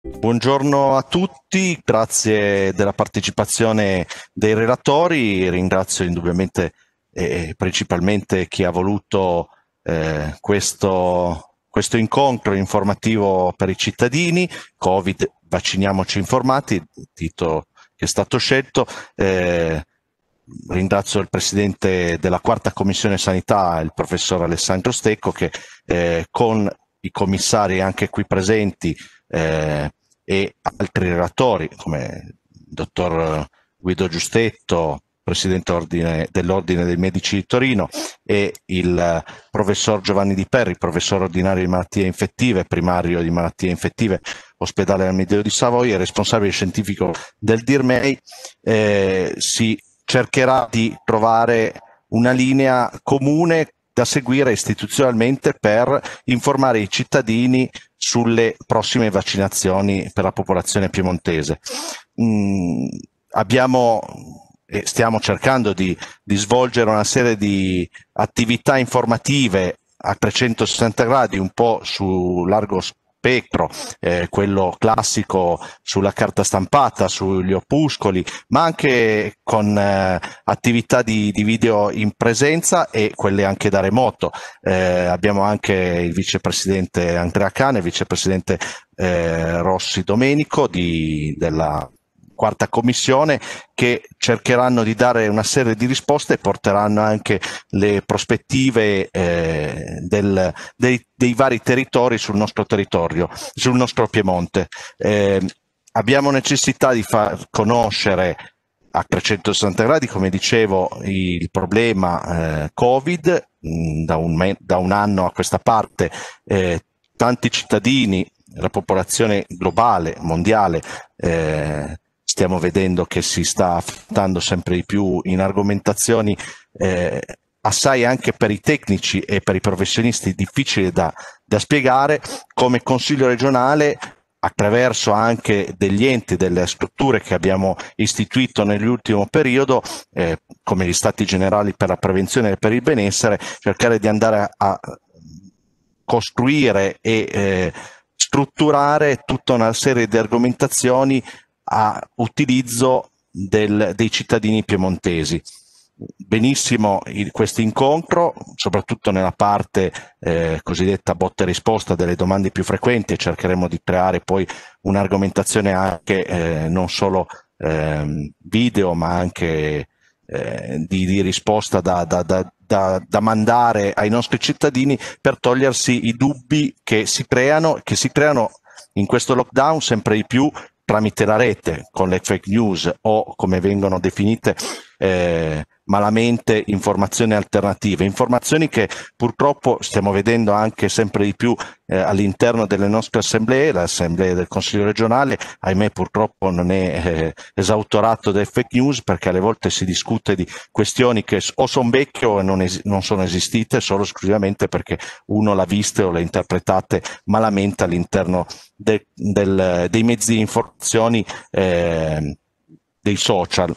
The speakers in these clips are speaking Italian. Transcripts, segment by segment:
Buongiorno a tutti, grazie della partecipazione dei relatori, ringrazio indubbiamente e eh, principalmente chi ha voluto eh, questo, questo incontro informativo per i cittadini, Covid, vacciniamoci informati, titolo che è stato scelto. Eh, ringrazio il Presidente della Quarta Commissione Sanità, il Professor Alessandro Stecco, che eh, con i commissari anche qui presenti eh, e altri relatori come il dottor Guido Giustetto, presidente ordine, dell'Ordine dei Medici di Torino, e il professor Giovanni Di Perri, professore ordinario di malattie infettive, primario di malattie infettive, ospedale al Medeo di Savoia, responsabile scientifico del DIRMEI, eh, si cercherà di trovare una linea comune da seguire istituzionalmente per informare i cittadini sulle prossime vaccinazioni per la popolazione piemontese. Mm, abbiamo e stiamo cercando di, di, svolgere una serie di attività informative a 360 gradi un po' su largo Petro, eh, quello classico sulla carta stampata, sugli opuscoli, ma anche con eh, attività di, di, video in presenza e quelle anche da remoto. Eh, abbiamo anche il vicepresidente Andrea Cane, vicepresidente eh, Rossi Domenico di, della quarta commissione che cercheranno di dare una serie di risposte e porteranno anche le prospettive eh, del, dei, dei, vari territori sul nostro territorio, sul nostro Piemonte. Eh, abbiamo necessità di far conoscere a 360 gradi, come dicevo, il problema eh, Covid, mm, da, un da un, anno a questa parte eh, tanti cittadini, la popolazione globale, mondiale, eh, stiamo vedendo che si sta affrontando sempre di più in argomentazioni eh, assai anche per i tecnici e per i professionisti difficili da, da spiegare, come Consiglio regionale attraverso anche degli enti, delle strutture che abbiamo istituito nell'ultimo periodo, eh, come gli stati generali per la prevenzione e per il benessere, cercare di andare a costruire e eh, strutturare tutta una serie di argomentazioni a utilizzo del, dei cittadini piemontesi. Benissimo questo incontro, soprattutto nella parte eh, cosiddetta botta e risposta delle domande più frequenti e cercheremo di creare poi un'argomentazione anche eh, non solo eh, video ma anche eh, di, di, risposta da, da, da, da, mandare ai nostri cittadini per togliersi i dubbi che si creano, che si creano in questo lockdown sempre di più tramite la rete con le fake news o come vengono definite eh, malamente informazioni alternative, informazioni che purtroppo stiamo vedendo anche sempre di più eh, all'interno delle nostre assemblee, l'assemblea del Consiglio regionale, ahimè purtroppo non è eh, esautorato dai fake news perché alle volte si discute di questioni che o sono vecchie o non, es- non sono esistite solo esclusivamente perché uno l'ha vista o le ha interpretate malamente all'interno de- del, dei mezzi di informazioni eh, dei social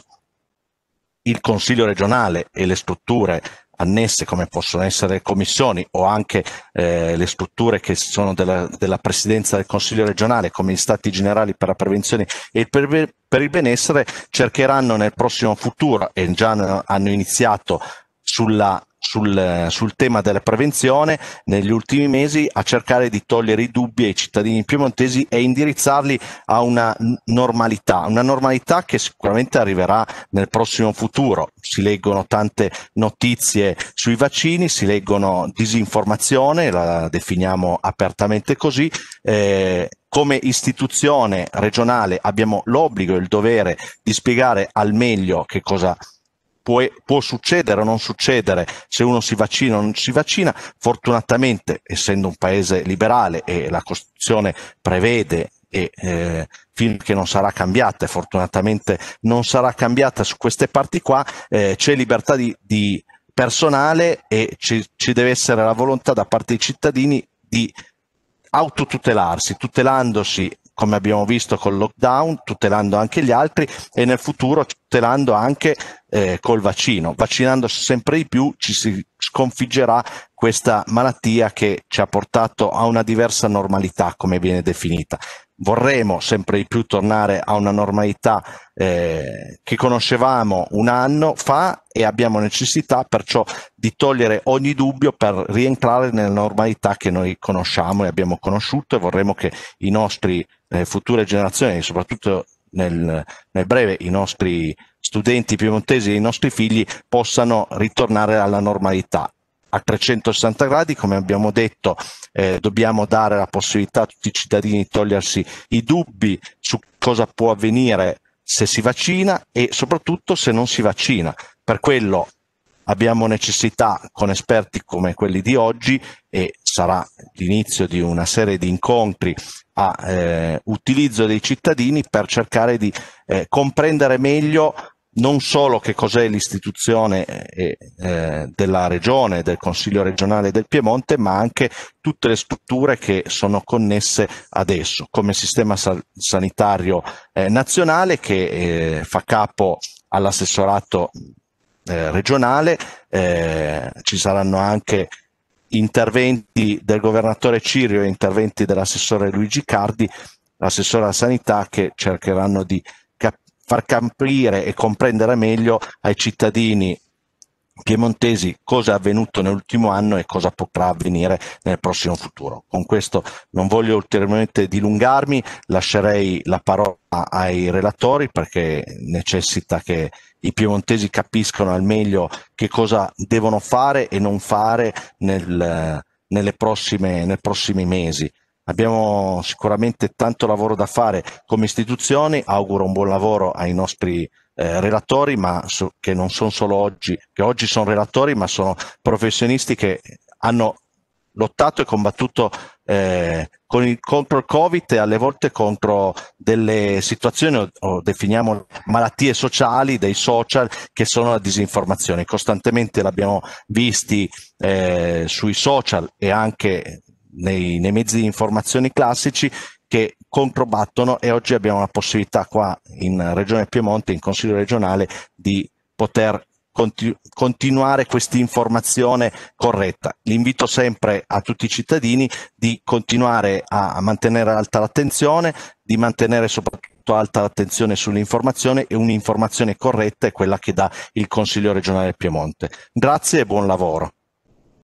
il Consiglio regionale e le strutture annesse come possono essere commissioni o anche eh, le strutture che sono della, della, presidenza del Consiglio regionale come gli stati generali per la prevenzione e per, per il benessere cercheranno nel prossimo futuro e già hanno iniziato sulla sul, sul, tema della prevenzione negli ultimi mesi a cercare di togliere i dubbi ai cittadini piemontesi e indirizzarli a una normalità, una normalità che sicuramente arriverà nel prossimo futuro. Si leggono tante notizie sui vaccini, si leggono disinformazione, la definiamo apertamente così. Eh, come istituzione regionale abbiamo l'obbligo e il dovere di spiegare al meglio che cosa può, può succedere o non succedere se uno si vaccina o non si vaccina. Fortunatamente, essendo un paese liberale e la Costituzione prevede e eh, finché non sarà cambiata, e fortunatamente non sarà cambiata su queste parti qua, eh, c'è libertà di, di personale e ci, ci, deve essere la volontà da parte dei cittadini di autotutelarsi, tutelandosi come abbiamo visto col lockdown, tutelando anche gli altri e nel futuro tutelando anche eh, col vaccino. Vaccinando sempre di più ci si sconfiggerà questa malattia che ci ha portato a una diversa normalità, come viene definita vorremmo sempre di più tornare a una normalità eh, che conoscevamo un anno fa e abbiamo necessità perciò di togliere ogni dubbio per rientrare nella normalità che noi conosciamo e abbiamo conosciuto e vorremmo che i nostri eh, future generazioni, soprattutto nel, nel, breve i nostri studenti piemontesi e i nostri figli possano ritornare alla normalità a 360 gradi, come abbiamo detto, eh, dobbiamo dare la possibilità a tutti i cittadini di togliersi i dubbi su cosa può avvenire se si vaccina e soprattutto se non si vaccina. Per quello abbiamo necessità con esperti come quelli di oggi e sarà l'inizio di una serie di incontri a eh, utilizzo dei cittadini per cercare di eh, comprendere meglio non solo che cos'è l'istituzione eh, eh, della regione, del Consiglio regionale del Piemonte, ma anche tutte le strutture che sono connesse ad esso, come sistema sal- sanitario eh, nazionale che eh, fa capo all'assessorato eh, regionale, eh, ci saranno anche interventi del governatore Cirio e interventi dell'assessore Luigi Cardi, l'assessore alla sanità, che cercheranno di far capire e comprendere meglio ai cittadini piemontesi cosa è avvenuto nell'ultimo anno e cosa potrà avvenire nel prossimo futuro. Con questo non voglio ulteriormente dilungarmi, lascerei la parola ai relatori perché necessita che i piemontesi capiscano al meglio che cosa devono fare e non fare nel, prossime, nei prossimi mesi. Abbiamo sicuramente tanto lavoro da fare come istituzioni, auguro un buon lavoro ai nostri eh, relatori, ma so, che non sono solo oggi, che oggi sono relatori, ma sono professionisti che hanno lottato e combattuto eh, con il, contro il Covid e alle volte contro delle situazioni, o, o definiamo malattie sociali, dei social, che sono la disinformazione. Costantemente l'abbiamo visti eh, sui social e anche nei, nei mezzi di informazione classici che controbattono e oggi abbiamo la possibilità qua in Regione Piemonte, in Consiglio regionale, di poter continu- continuare questa informazione corretta. L'invito sempre a tutti i cittadini di continuare a, a mantenere alta l'attenzione, di mantenere soprattutto alta l'attenzione sull'informazione e un'informazione corretta è quella che dà il Consiglio regionale Piemonte. Grazie e buon lavoro.